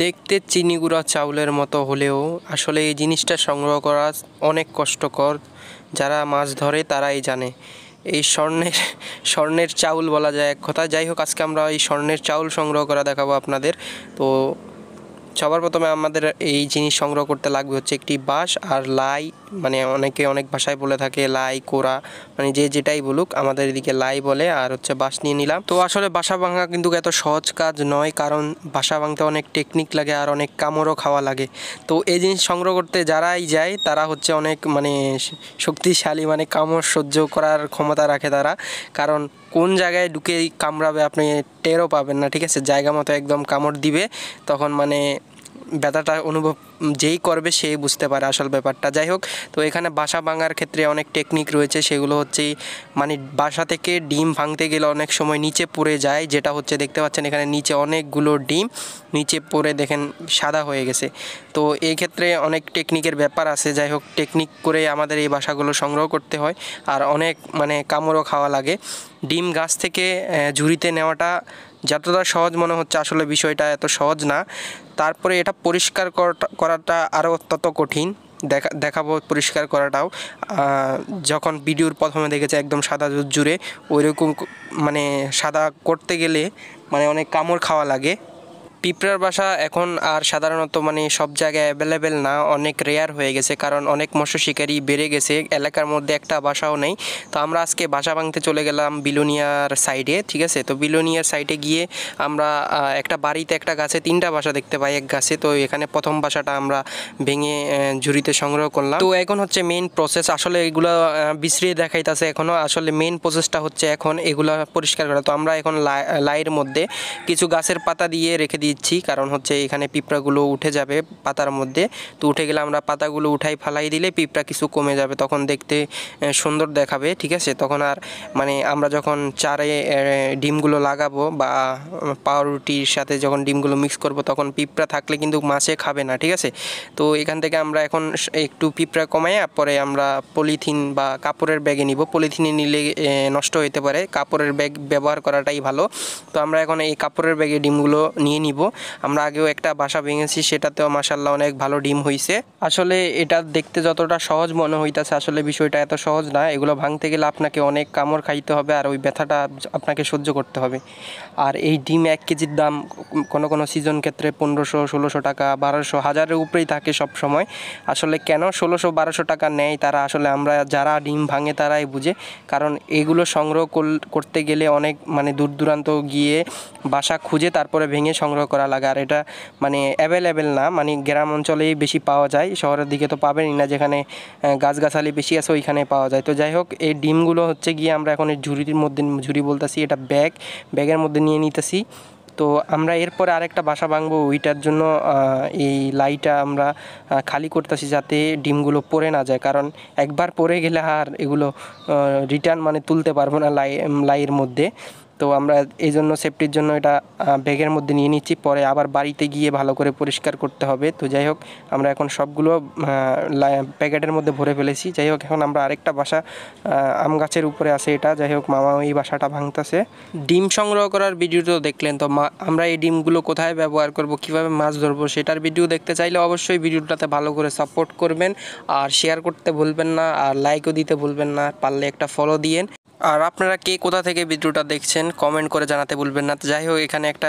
দেখতে চিনি গুঁড়া চাউলের মতো হলেও আসলে এই জিনিসটা সংগ্রহ করা অনেক কষ্টকর যারা মাছ ধরে তারাই জানে এই স্বর্ণের স্বর্ণের চাউল বলা যায় এক কথা যাই হোক আজকে আমরা এই স্বর্ণের চাউল সংগ্রহ করা দেখাবো আপনাদের তো সবার প্রথমে আমাদের এই জিনিস সংগ্রহ করতে লাগবে হচ্ছে একটি বাঁশ আর লাই মানে অনেকে অনেক ভাষায় বলে থাকে লাই কোরা মানে যে যেটাই বলুক আমাদের এদিকে লাই বলে আর হচ্ছে বাঁশ নিয়ে নিলাম তো আসলে বাসা ভাঙা কিন্তু এত সহজ কাজ নয় কারণ বাসা ভাঙতে অনেক টেকনিক লাগে আর অনেক কামড়ও খাওয়া লাগে তো এই জিনিস সংগ্রহ করতে যারাই যায় তারা হচ্ছে অনেক মানে শক্তিশালী মানে কামড় সহ্য করার ক্ষমতা রাখে তারা কারণ কোন জায়গায় ঢুকে কামড়াবে আপনি টেরও পাবেন না ঠিক আছে জায়গা মতো একদম কামড় দিবে তখন মানে ব্যথাটা অনুভব যেই করবে সেই বুঝতে পারে আসল ব্যাপারটা যাই হোক তো এখানে বাসা ভাঙার ক্ষেত্রে অনেক টেকনিক রয়েছে সেগুলো হচ্ছে মানে বাসা থেকে ডিম ভাঙতে গেলে অনেক সময় নিচে পড়ে যায় যেটা হচ্ছে দেখতে পাচ্ছেন এখানে নিচে অনেকগুলো ডিম নিচে পড়ে দেখেন সাদা হয়ে গেছে তো এই ক্ষেত্রে অনেক টেকনিকের ব্যাপার আছে যাই হোক টেকনিক করে আমাদের এই বাসাগুলো সংগ্রহ করতে হয় আর অনেক মানে কামড়ও খাওয়া লাগে ডিম গাছ থেকে ঝুড়িতে নেওয়াটা যতটা সহজ মনে হচ্ছে আসলে বিষয়টা এত সহজ না তারপরে এটা পরিষ্কার করা করাটা আরও অত্যন্ত কঠিন দেখা দেখাবো পরিষ্কার করাটাও যখন ভিডিওর প্রথমে দেখেছে একদম সাদা জুড়ে ওইরকম মানে সাদা করতে গেলে মানে অনেক কামড় খাওয়া লাগে পিঁপড়ার বাসা এখন আর সাধারণত মানে সব জায়গায় অ্যাভেলেবেল না অনেক রেয়ার হয়ে গেছে কারণ অনেক মৎস্য শিকারী বেড়ে গেছে এলাকার মধ্যে একটা বাসাও নেই তো আমরা আজকে বাসা ভাঙতে চলে গেলাম বিলোনিয়ার সাইডে ঠিক আছে তো বিলোনিয়ার সাইডে গিয়ে আমরা একটা বাড়িতে একটা গাছে তিনটা বাসা দেখতে পাই এক গাছে তো এখানে প্রথম বাসাটা আমরা ভেঙে ঝুড়িতে সংগ্রহ করলাম তো এখন হচ্ছে মেন প্রসেস আসলে এগুলো বিশ্রিয়ে দেখাইতেছে এখনও আসলে মেন প্রসেসটা হচ্ছে এখন এগুলো পরিষ্কার করা তো আমরা এখন লাইয়ের মধ্যে কিছু গাছের পাতা দিয়ে রেখে দিয়ে দিচ্ছি কারণ হচ্ছে এখানে পিঁপড়াগুলো উঠে যাবে পাতার মধ্যে তো উঠে গেলে আমরা পাতাগুলো উঠাই ফালাই দিলে পিঁপড়া কিছু কমে যাবে তখন দেখতে সুন্দর দেখাবে ঠিক আছে তখন আর মানে আমরা যখন চারে ডিমগুলো লাগাবো বা পাউরুটির সাথে যখন ডিমগুলো মিক্স করব তখন পিঁপড়া থাকলে কিন্তু মাছে খাবে না ঠিক আছে তো এখান থেকে আমরা এখন একটু পিঁপড়া কমাইয়া পরে আমরা পলিথিন বা কাপড়ের ব্যাগে নিব পলিথিনে নিলে নষ্ট হতে পারে কাপড়ের ব্যাগ ব্যবহার করাটাই ভালো তো আমরা এখন এই কাপড়ের ব্যাগে ডিমগুলো নিয়ে নিব আমরা আগেও একটা বাসা ভেঙেছি সেটাতেও মাসাল্লাহ অনেক ভালো ডিম হয়েছে আসলে এটা দেখতে যতটা সহজ মনে হইতেছে আসলে বিষয়টা এত সহজ না এগুলো ভাঙতে গেলে আপনাকে অনেক কামড় খাইতে হবে আর ওই ব্যথাটা আপনাকে সহ্য করতে হবে আর এই ডিম এক কেজির দাম কোনো কোনো সিজন ক্ষেত্রে পনেরোশো ষোলোশো টাকা বারোশো হাজারের উপরেই থাকে সব সময় আসলে কেন ষোলোশো বারোশো টাকা নেয় তারা আসলে আমরা যারা ডিম ভাঙে তারাই বুঝে কারণ এগুলো সংগ্রহ করতে গেলে অনেক মানে দূর দূরান্ত গিয়ে বাসা খুঁজে তারপরে ভেঙে সংগ্রহ সংগ্রহ করা লাগে আর এটা মানে অ্যাভেলেবেল না মানে গ্রাম অঞ্চলেই বেশি পাওয়া যায় শহরের দিকে তো পাবেনই না যেখানে গাছগাছালি বেশি আছে ওইখানে পাওয়া যায় তো যাই হোক এই ডিমগুলো হচ্ছে গিয়ে আমরা এখন এই ঝুড়ির মধ্যে ঝুড়ি বলতেছি এটা ব্যাগ ব্যাগের মধ্যে নিয়ে নিতেছি তো আমরা এরপরে আরেকটা বাসা ভাঙবো ওইটার জন্য এই লাইটা আমরা খালি করতেছি যাতে ডিমগুলো পরে না যায় কারণ একবার পরে গেলে আর এগুলো রিটার্ন মানে তুলতে পারবো না লাই লাইয়ের মধ্যে তো আমরা এই জন্য সেফটির জন্য এটা ব্যাগের মধ্যে নিয়ে নিচ্ছি পরে আবার বাড়িতে গিয়ে ভালো করে পরিষ্কার করতে হবে তো যাই হোক আমরা এখন সবগুলো প্যাকেটের মধ্যে ভরে ফেলেছি যাই হোক এখন আমরা আরেকটা বাসা আম গাছের উপরে আছে এটা যাই হোক মামা এই বাসাটা ভাঙতেছে ডিম সংগ্রহ করার ভিডিও তো দেখলেন তো আমরা এই ডিমগুলো কোথায় ব্যবহার করব কিভাবে মাছ ধরবো সেটার ভিডিও দেখতে চাইলে অবশ্যই ভিডিওটাতে ভালো করে সাপোর্ট করবেন আর শেয়ার করতে ভুলবেন না আর লাইকও দিতে ভুলবেন না পারলে একটা ফলো দিয়েন আর আপনারা কে কোথা থেকে ভিডিওটা দেখছেন কমেন্ট করে জানাতে বলবেন না যাই হোক এখানে একটা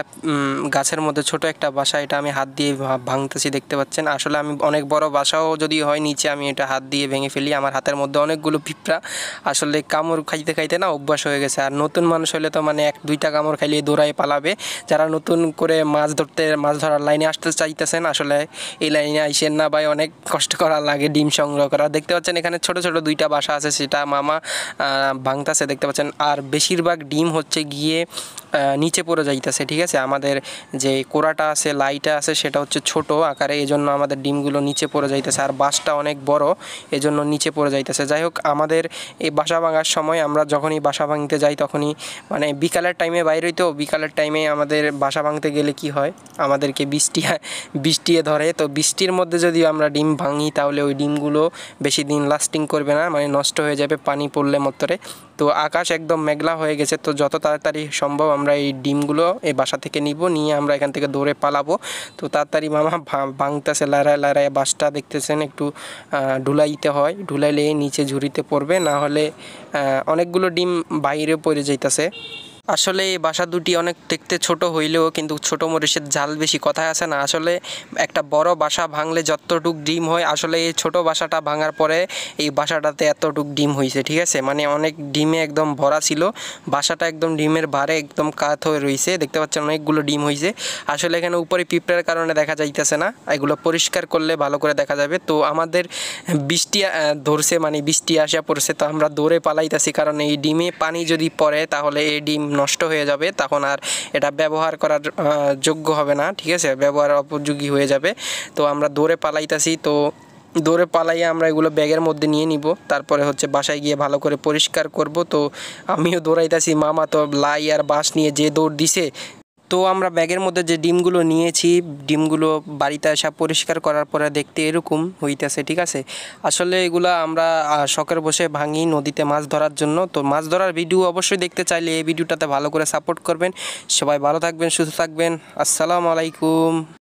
গাছের মধ্যে ছোট একটা বাসা এটা আমি হাত দিয়ে ভাঙতেছি দেখতে পাচ্ছেন আসলে আমি অনেক বড় বাসাও যদি হয় নিচে আমি এটা হাত দিয়ে ভেঙে ফেলি আমার হাতের মধ্যে অনেকগুলো পিঁপড়া আসলে কামড় খাইতে খাইতে না অভ্যাস হয়ে গেছে আর নতুন মানুষ হলে তো মানে এক দুইটা কামড় খাইলে দৌড়ায় পালাবে যারা নতুন করে মাছ ধরতে মাছ ধরার লাইনে আসতে চাইতেছেন আসলে এই লাইনে আইসেন না ভাই অনেক কষ্ট করা লাগে ডিম সংগ্রহ করা দেখতে পাচ্ছেন এখানে ছোট ছোট দুইটা বাসা আছে সেটা মামা ভাঙতেছে দেখতে পাচ্ছেন আর বেশিরভাগ ডিম হচ্ছে গিয়ে নিচে পড়ে যাইতেছে ঠিক আছে আমাদের যে কোড়াটা আছে লাইটা আছে সেটা হচ্ছে ছোট আকারে এজন্য আমাদের ডিমগুলো নিচে পড়ে যাইতেছে আর বাসটা অনেক বড় এজন্য নিচে পড়ে যাইতেছে যাই হোক আমাদের এই বাসা ভাঙার সময় আমরা যখনই বাসা ভাঙতে যাই তখনই মানে বিকালের টাইমে বাইরে তো বিকালের টাইমে আমাদের বাসা ভাঙতে গেলে কি হয় আমাদেরকে বৃষ্টি বৃষ্টি ধরে তো বৃষ্টির মধ্যে যদি আমরা ডিম ভাঙি তাহলে ওই ডিমগুলো বেশি দিন লাস্টিং করবে না মানে নষ্ট হয়ে যাবে পানি পড়লে মতরে তো আকাশ একদম মেঘলা হয়ে গেছে তো যত তাড়াতাড়ি সম্ভব আমরা আমরা এই ডিমগুলো এই বাসা থেকে নিব নিয়ে আমরা এখান থেকে দৌড়ে পালাবো তো তাড়াতাড়ি মামা ভাঙতেছে লারায় লড়াই বাসটা দেখতেছেন একটু ঢুলাইতে হয় ঢুলাইলে নিচে ঝুড়িতে পড়বে না হলে অনেকগুলো ডিম বাইরে পড়ে যাইতেছে আসলে এই বাসা দুটি অনেক দেখতে ছোট হইলেও কিন্তু ছোট মরিচের ঝাল বেশি কথায় আছে না আসলে একটা বড় বাসা ভাঙলে যতটুক ডিম হয় আসলে এই ছোট বাসাটা ভাঙার পরে এই বাসাটাতে এতটুক ডিম হয়েছে ঠিক আছে মানে অনেক ডিমে একদম ভরা ছিল বাসাটা একদম ডিমের ভারে একদম কাত হয়ে রয়েছে দেখতে পাচ্ছেন অনেকগুলো ডিম হয়েছে আসলে এখানে উপরে পিঁপড়ার কারণে দেখা যাইতেছে না এগুলো পরিষ্কার করলে ভালো করে দেখা যাবে তো আমাদের বৃষ্টি ধরছে মানে বৃষ্টি আসা পড়ছে তো আমরা দৌড়ে পালাইতেছি কারণ এই ডিমে পানি যদি পড়ে তাহলে এই ডিম নষ্ট হয়ে যাবে তখন আর এটা ব্যবহার করার যোগ্য হবে না ঠিক আছে ব্যবহার উপযোগী হয়ে যাবে তো আমরা দৌড়ে পালাইতাছি তো দৌড়ে পালাইয়ে আমরা এগুলো ব্যাগের মধ্যে নিয়ে নিব তারপরে হচ্ছে বাসায় গিয়ে ভালো করে পরিষ্কার করব তো আমিও দৌড়াইতেছি মামা তো লাই আর বাঁশ নিয়ে যে দৌড় দিছে তো আমরা ব্যাগের মধ্যে যে ডিমগুলো নিয়েছি ডিমগুলো বাড়িতে আসা পরিষ্কার করার পরে দেখতে এরকম হইতেছে ঠিক আছে আসলে এগুলা আমরা শখের বসে ভাঙি নদীতে মাছ ধরার জন্য তো মাছ ধরার ভিডিও অবশ্যই দেখতে চাইলে এই ভিডিওটাতে ভালো করে সাপোর্ট করবেন সবাই ভালো থাকবেন সুস্থ থাকবেন আসসালামু আলাইকুম